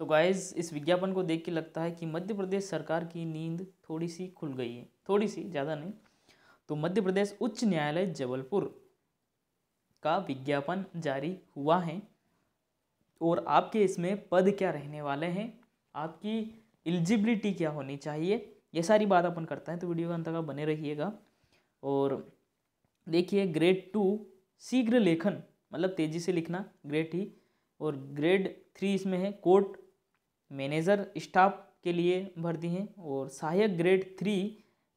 तो गाइज इस विज्ञापन को देख के लगता है कि मध्य प्रदेश सरकार की नींद थोड़ी सी खुल गई है थोड़ी सी ज़्यादा नहीं तो मध्य प्रदेश उच्च न्यायालय जबलपुर का विज्ञापन जारी हुआ है और आपके इसमें पद क्या रहने वाले हैं आपकी एलिजिबिलिटी क्या होनी चाहिए ये सारी बात अपन करते हैं तो वीडियो का अंत तक बने रहिएगा और देखिए ग्रेड टू शीघ्र लेखन मतलब तेज़ी से लिखना ग्रेड ही और ग्रेड थ्री इसमें है कोर्ट मैनेजर स्टाफ के लिए भर्ती हैं और सहायक ग्रेड थ्री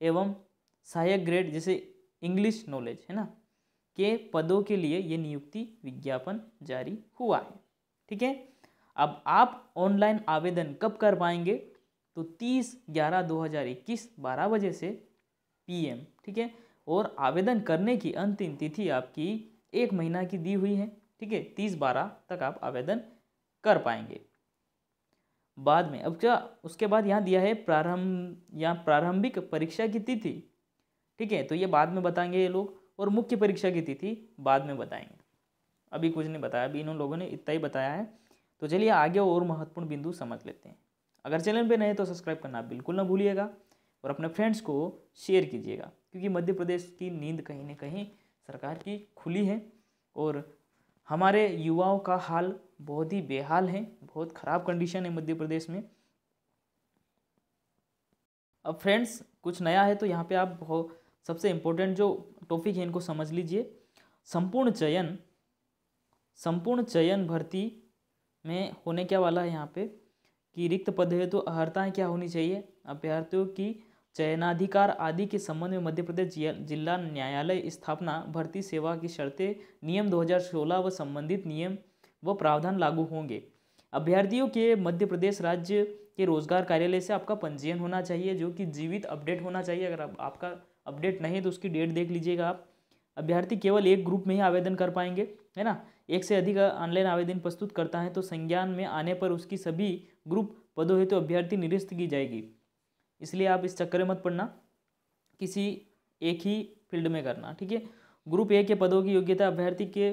एवं सहायक ग्रेड जैसे इंग्लिश नॉलेज है ना के पदों के लिए ये नियुक्ति विज्ञापन जारी हुआ है ठीक है अब आप ऑनलाइन आवेदन कब कर पाएंगे तो 30 ग्यारह 2021 बारह बजे से पीएम ठीक है और आवेदन करने की अंतिम तिथि आपकी एक महीना की दी हुई है ठीक है 30 बारह तक आप आवेदन कर पाएंगे बाद में अब क्या उसके बाद यहाँ दिया है प्रारंभ यहाँ प्रारंभिक परीक्षा की तिथि ठीक है तो ये बाद में बताएंगे ये लोग और मुख्य परीक्षा की तिथि बाद में बताएंगे अभी कुछ नहीं बताया अभी इन लोगों ने इतना ही बताया है तो चलिए आगे और महत्वपूर्ण बिंदु समझ लेते हैं अगर चैनल पर नए तो सब्सक्राइब करना बिल्कुल ना भूलिएगा और अपने फ्रेंड्स को शेयर कीजिएगा क्योंकि मध्य प्रदेश की नींद कहीं ना कहीं सरकार की खुली है और हमारे युवाओं का हाल बहुत ही बेहाल है बहुत ख़राब कंडीशन है मध्य प्रदेश में अब फ्रेंड्स कुछ नया है तो यहाँ पे आप बहुत सबसे इम्पोर्टेंट जो टॉपिक है इनको समझ लीजिए संपूर्ण चयन संपूर्ण चयन भर्ती में होने क्या वाला है यहाँ पे कि रिक्त पद हेतु तो अहर्ताएँ क्या होनी चाहिए अभ्यर्थियों की चयनाधिकार आदि के संबंध में मध्य प्रदेश जिला न्यायालय स्थापना भर्ती सेवा की शर्तें नियम 2016 व संबंधित नियम वो प्रावधान लागू होंगे अभ्यर्थियों के मध्य प्रदेश राज्य के रोजगार कार्यालय से आपका पंजीयन होना चाहिए जो कि जीवित अपडेट होना चाहिए अगर आप, आपका अपडेट नहीं है तो उसकी डेट देख लीजिएगा आप अभ्यर्थी केवल एक ग्रुप में ही आवेदन कर पाएंगे है ना एक से अधिक ऑनलाइन आवेदन प्रस्तुत करता है तो संज्ञान में आने पर उसकी सभी ग्रुप पदों हेतु तो अभ्यर्थी निरस्त की जाएगी इसलिए आप इस चक्कर में मत पड़ना किसी एक ही फील्ड में करना ठीक है ग्रुप ए के पदों की योग्यता अभ्यर्थी के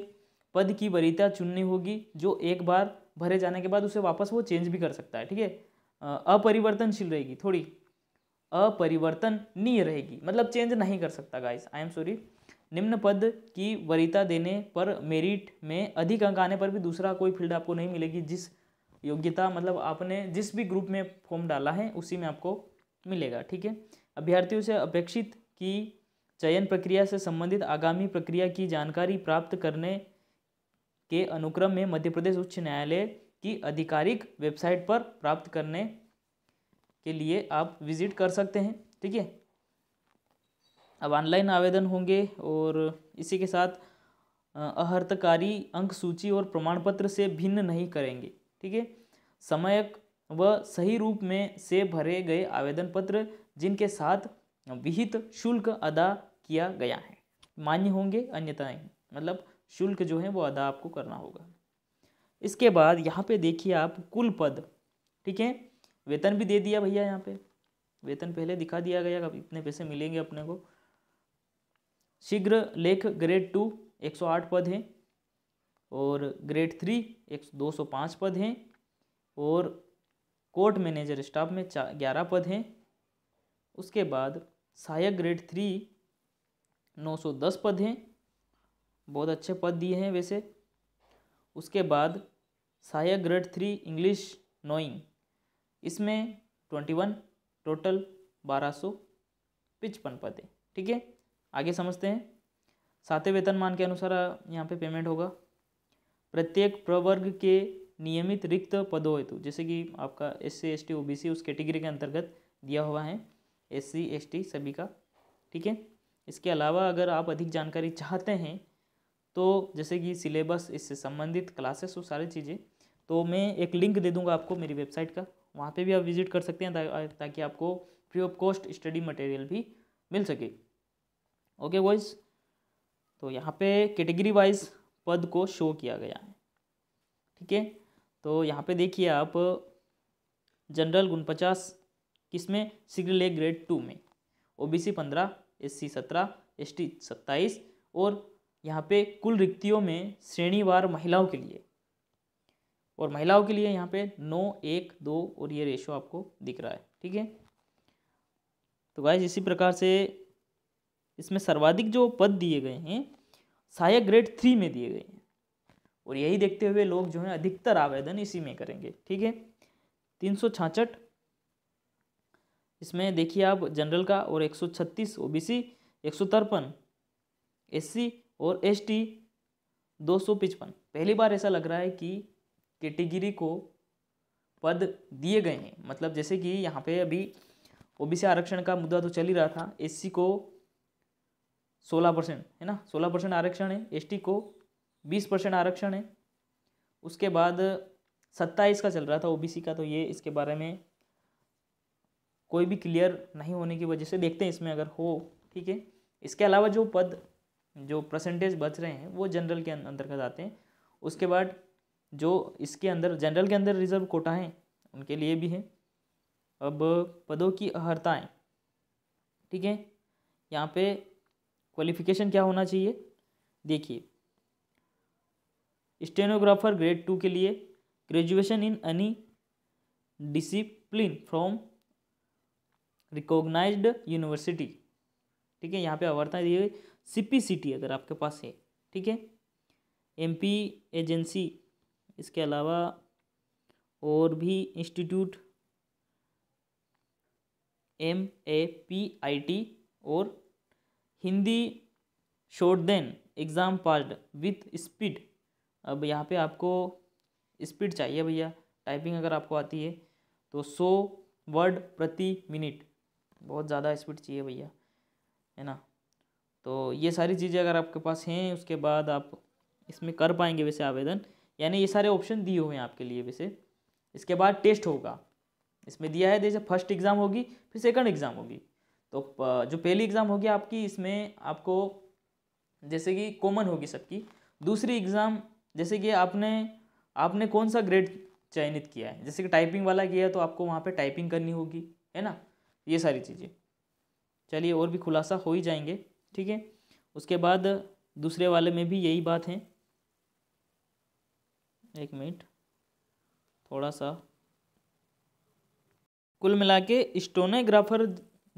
पद की वरीता चुननी होगी जो एक बार भरे जाने के बाद उसे वापस वो चेंज भी कर सकता है ठीक है अपरिवर्तनशील रहेगी थोड़ी अपरिवर्तनीय रहेगी मतलब चेंज नहीं कर सकता गाइस आई एम सॉरी निम्न पद की वरीता देने पर मेरिट में अधिक अंक आने पर भी दूसरा कोई फील्ड आपको नहीं मिलेगी जिस योग्यता मतलब आपने जिस भी ग्रुप में फॉर्म डाला है उसी में आपको मिलेगा ठीक है अभ्यर्थियों से अपेक्षित की चयन प्रक्रिया से संबंधित आगामी प्रक्रिया की जानकारी प्राप्त करने के अनुक्रम में मध्य प्रदेश उच्च न्यायालय की आधिकारिक वेबसाइट पर प्राप्त करने के लिए आप विजिट कर सकते हैं ठीक है अब ऑनलाइन आवेदन होंगे और इसी के साथ अहर्तकारी अंक सूची और प्रमाण पत्र से भिन्न नहीं करेंगे ठीक है समयक व सही रूप में से भरे गए आवेदन पत्र जिनके साथ विहित शुल्क अदा किया गया है मान्य होंगे अन्यथा नहीं मतलब शुल्क जो है वो अदा आपको करना होगा इसके बाद यहाँ पे देखिए आप कुल पद ठीक है वेतन भी दे दिया भैया यहाँ पे वेतन पहले दिखा दिया गया इतने पैसे मिलेंगे अपने को शीघ्र लेख ग्रेड टू एक सौ आठ पद हैं और ग्रेड थ्री एक दो सौ पाँच पद हैं और कोर्ट मैनेजर स्टाफ में चार ग्यारह पद हैं उसके बाद सहायक ग्रेड थ्री नौ सौ दस पद हैं बहुत अच्छे पद दिए हैं वैसे उसके बाद सहायक ग्रेड थ्री इंग्लिश नोइंग इसमें ट्वेंटी वन टोटल बारह सौ पिचपन पद है ठीक है आगे समझते हैं सातवें वेतनमान के अनुसार यहाँ पे पेमेंट होगा प्रत्येक प्रवर्ग के नियमित रिक्त पदों हेतु जैसे कि आपका S C S T O B C उस कैटेगरी के अंतर्गत दिया हुआ है एस सी एस टी सभी का ठीक है इसके अलावा अगर आप अधिक जानकारी चाहते हैं तो जैसे कि सिलेबस इससे संबंधित क्लासेस वो सारी चीज़ें तो मैं एक लिंक दे दूंगा आपको मेरी वेबसाइट का वहाँ पे भी आप विजिट कर सकते हैं ता, ताकि आपको free of cost study material भी मिल सके ओके वॉइस तो यहाँ पे कैटेगरी वाइज पद को शो किया गया है ठीक है तो यहाँ पे देखिए आप जनरल गुण पचास किस में सिगल ए ग्रेड टू में ओ बी सी पंद्रह एस सी सत्रह एस टी सत्ताईस और यहाँ पे कुल रिक्तियों में श्रेणीवार महिलाओं के लिए और महिलाओं के लिए यहाँ पे नौ एक दो और ये रेशो आपको दिख रहा है ठीक है तो गाइज इसी प्रकार से इसमें सर्वाधिक जो पद दिए गए हैं सहायक ग्रेड थ्री में दिए गए हैं और यही देखते हुए लोग जो है अधिकतर आवेदन इसी में करेंगे ठीक है तीन सौ छाछठ इसमें देखिए आप जनरल का और एक सौ छत्तीस ओ बी सी एक सौ तिरपन एस सी और एस टी दो सौ पिचपन पहली बार ऐसा लग रहा है कि कैटेगरी को पद दिए गए हैं मतलब जैसे कि यहाँ पे अभी ओबीसी आरक्षण का मुद्दा तो चल ही रहा था एससी को सोलह परसेंट है ना सोलह परसेंट आरक्षण है एसटी को बीस परसेंट आरक्षण है उसके बाद सत्ताईस का चल रहा था ओबीसी का तो ये इसके बारे में कोई भी क्लियर नहीं होने की वजह से देखते हैं इसमें अगर हो ठीक है इसके अलावा जो पद जो परसेंटेज बच रहे हैं वो जनरल के अंतर्गत आते हैं उसके बाद जो इसके अंदर जनरल के अंदर रिजर्व कोटा हैं उनके लिए भी है अब पदों की अहर्ताएँ ठीक है यहाँ पे क्वालिफिकेशन क्या होना चाहिए देखिए स्टेनोग्राफर ग्रेड टू के लिए graduation in any discipline from recognised university ठीक है यहाँ पे अवर्ता दी हुई सीपीसीटी अगर आपके पास है ठीक है एमपी एजेंसी इसके अलावा और भी institute M A P I T और Hindi shorthand exam passed with speed अब यहाँ पे आपको स्पीड चाहिए भैया टाइपिंग अगर आपको आती है तो सौ वर्ड प्रति मिनट बहुत ज़्यादा स्पीड चाहिए भैया है ना तो ये सारी चीज़ें अगर आपके पास हैं उसके बाद आप इसमें कर पाएंगे वैसे आवेदन यानी ये सारे ऑप्शन दिए हुए हैं आपके लिए वैसे इसके बाद टेस्ट होगा इसमें दिया है जैसे फर्स्ट एग्ज़ाम होगी फिर सेकंड एग्ज़ाम होगी तो जो पहली एग्ज़ाम होगी आपकी इसमें आपको जैसे कि कॉमन होगी सबकी दूसरी एग्ज़ाम जैसे कि आपने आपने कौन सा ग्रेड चयनित किया है जैसे कि टाइपिंग वाला किया है तो आपको वहाँ पर टाइपिंग करनी होगी है ना ये सारी चीज़ें चलिए और भी खुलासा हो ही जाएंगे ठीक है उसके बाद दूसरे वाले में भी यही बात है एक मिनट थोड़ा सा कुल मिला के स्टोनोग्राफर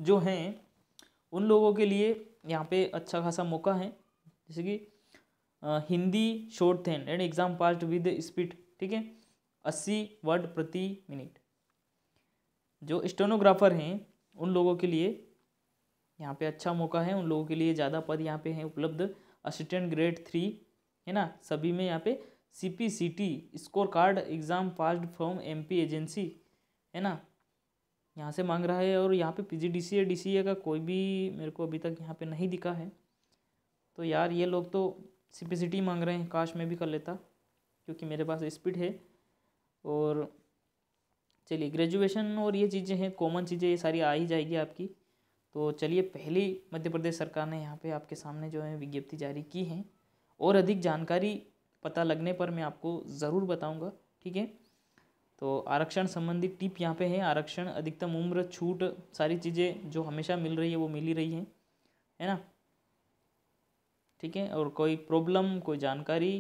जो हैं उन लोगों के लिए यहाँ पे अच्छा खासा मौका है जैसे कि Hindi shorthand and exam passed with speed ठीक है अस्सी वर्ड प्रति मिनट जो स्टेनोग्राफर हैं उन लोगों के लिए यहाँ पे अच्छा मौका है उन लोगों के लिए ज़्यादा पद यहाँ पे हैं उपलब्ध असिस्टेंट ग्रेड थ्री है ना सभी में यहाँ पे C P C T score card exam passed from M P agency है ना यहाँ से मांग रहा है और यहाँ पे पी जी डी सी या डी सी ए का कोई भी मेरे को अभी तक यहाँ पे नहीं दिखा है तो यार ये लोग तो सी पी सी टी मांग रहे हैं काश मैं भी कर लेता क्योंकि मेरे पास स्पीड है और चलिए ग्रेजुएशन और ये चीज़ें हैं कॉमन चीज़ें ये सारी आ ही जाएगी आपकी तो चलिए पहली मध्य प्रदेश सरकार ने यहाँ पे आपके सामने जो है विज्ञप्ति जारी की है और अधिक जानकारी पता लगने पर मैं आपको ज़रूर बताऊँगा ठीक है तो आरक्षण संबंधी टिप यहाँ पे है आरक्षण अधिकतम उम्र छूट सारी चीज़ें जो हमेशा मिल रही है वो मिल ही रही है है ना ठीक है और कोई प्रॉब्लम कोई जानकारी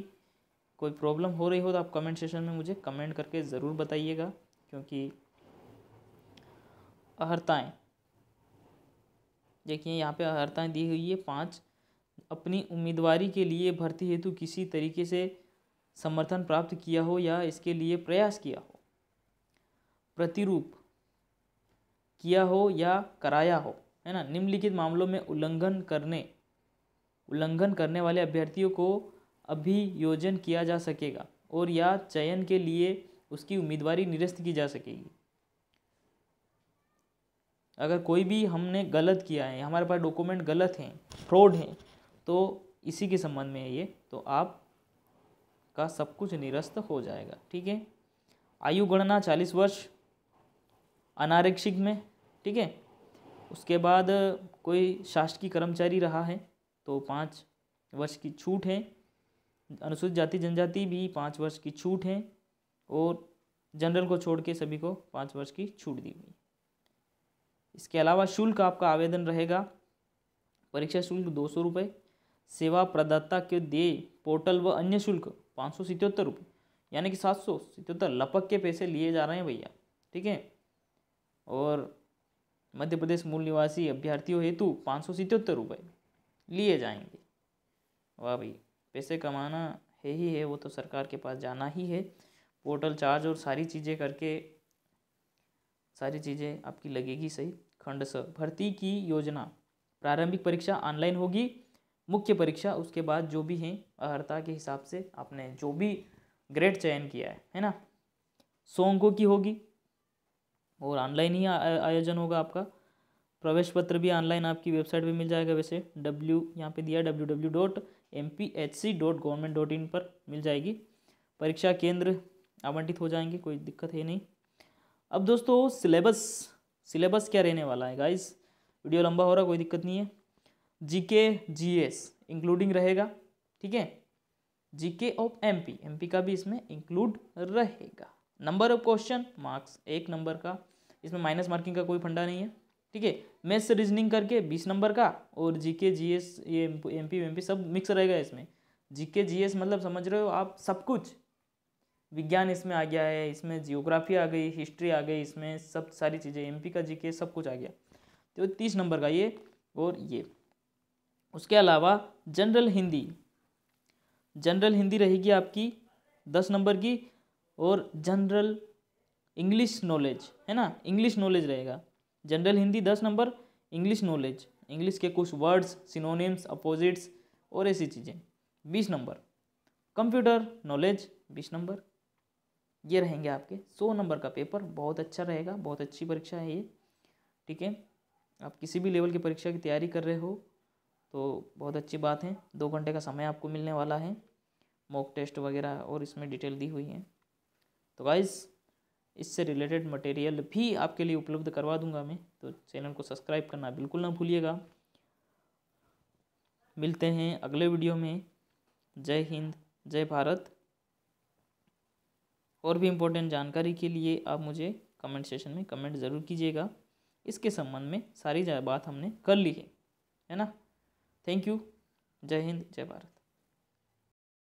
कोई प्रॉब्लम हो रही हो तो आप कमेंट सेशन में मुझे कमेंट करके ज़रूर बताइएगा क्योंकि अहर्ताएँ देखिए यहाँ पे अर्थाएँ दी हुई है पाँच अपनी उम्मीदवारी के लिए भर्ती हेतु किसी तरीके से समर्थन प्राप्त किया हो या इसके लिए प्रयास किया हो प्रतिरूप किया हो या कराया हो है ना निम्नलिखित मामलों में उल्लंघन करने उल्लंघन करने वाले अभ्यर्थियों को अभियोजन किया जा सकेगा और या चयन के लिए उसकी उम्मीदवारी निरस्त की जा सकेगी अगर कोई भी हमने गलत किया है हमारे पास डॉक्यूमेंट गलत हैं फ्रॉड हैं तो इसी के संबंध में है ये तो आप का सब कुछ निरस्त हो जाएगा ठीक है आयु गणना चालीस वर्ष अनारक्षिक में ठीक है उसके बाद कोई शासकीय कर्मचारी रहा है तो पाँच वर्ष की छूट है अनुसूचित जाति जनजाति भी पाँच वर्ष की छूट है और जनरल को छोड़ के सभी को पाँच वर्ष की छूट दी हुई इसके अलावा शुल्क आपका आवेदन रहेगा परीक्षा शुल्क दो सौ रुपये सेवा प्रदाता के दे पोर्टल व अन्य शुल्क पाँच सौ सितहत्तर रुपये यानी कि सात सौ सितहत्तर लपक के पैसे लिए जा रहे हैं भैया ठीक है और मध्य प्रदेश मूल निवासी अभ्यर्थियों हेतु पाँच सौ सितहत्तर रुपये लिए जाएंगे वाह भाई पैसे कमाना है ही है वो तो सरकार के पास जाना ही है पोर्टल चार्ज और सारी चीज़ें करके सारी चीज़ें आपकी लगेगी सही खंड स भर्ती की योजना प्रारंभिक परीक्षा ऑनलाइन होगी मुख्य परीक्षा उसके बाद जो भी हैं अर्ता के हिसाब से आपने जो भी ग्रेड चयन किया है है ना सौ अंकों की होगी और ऑनलाइन ही आयोजन होगा आपका प्रवेश पत्र भी ऑनलाइन आपकी वेबसाइट पे मिल जाएगा वैसे डब्ल्यू यहाँ पे दिया W W dot M P H C dot government dot in पर मिल जाएगी परीक्षा केंद्र आवंटित हो जाएंगे कोई दिक्कत है नहीं अब दोस्तों सिलेबस सिलेबस क्या रहने वाला है गाइस वीडियो लंबा हो रहा कोई दिक्कत नहीं है जीके जीएस इंक्लूडिंग रहेगा ठीक है जीके ऑफ एमपी एमपी का भी इसमें इंक्लूड रहेगा नंबर ऑफ क्वेश्चन मार्क्स एक नंबर का इसमें माइनस मार्किंग का कोई फंडा नहीं है ठीक है मैथ्स रीजनिंग करके बीस नंबर का और जीके जीएस ये एम पी सब मिक्स रहेगा इसमें जीके जीएस मतलब समझ रहे हो आप सब कुछ विज्ञान इसमें आ गया है इसमें जियोग्राफी आ गई हिस्ट्री आ गई इसमें सब सारी चीज़ें एम का जी सब कुछ आ गया तो तीस नंबर का ये और ये उसके अलावा जनरल हिंदी जनरल हिंदी रहेगी आपकी दस नंबर की और जनरल इंग्लिश नॉलेज है ना इंग्लिश नॉलेज रहेगा जनरल हिंदी दस नंबर इंग्लिश नॉलेज इंग्लिश के कुछ वर्ड्स सिनोनिम्स अपोजिट्स और ऐसी चीज़ें बीस नंबर कंप्यूटर नॉलेज बीस नंबर ये रहेंगे आपके सौ नंबर का पेपर बहुत अच्छा रहेगा बहुत अच्छी परीक्षा है ये ठीक है आप किसी भी लेवल की परीक्षा की तैयारी कर रहे हो तो बहुत अच्छी बात है दो घंटे का समय आपको मिलने वाला है मॉक टेस्ट वगैरह और इसमें डिटेल दी हुई है तो गाइज़ इससे रिलेटेड मटेरियल भी आपके लिए उपलब्ध करवा दूंगा मैं तो चैनल को सब्सक्राइब करना बिल्कुल ना भूलिएगा मिलते हैं अगले वीडियो में जय हिंद जय भारत और भी इम्पोर्टेंट जानकारी के लिए आप मुझे कमेंट सेशन में कमेंट ज़रूर कीजिएगा इसके संबंध में सारी बात हमने कर ली है है ना थैंक यू जय हिंद जय भारत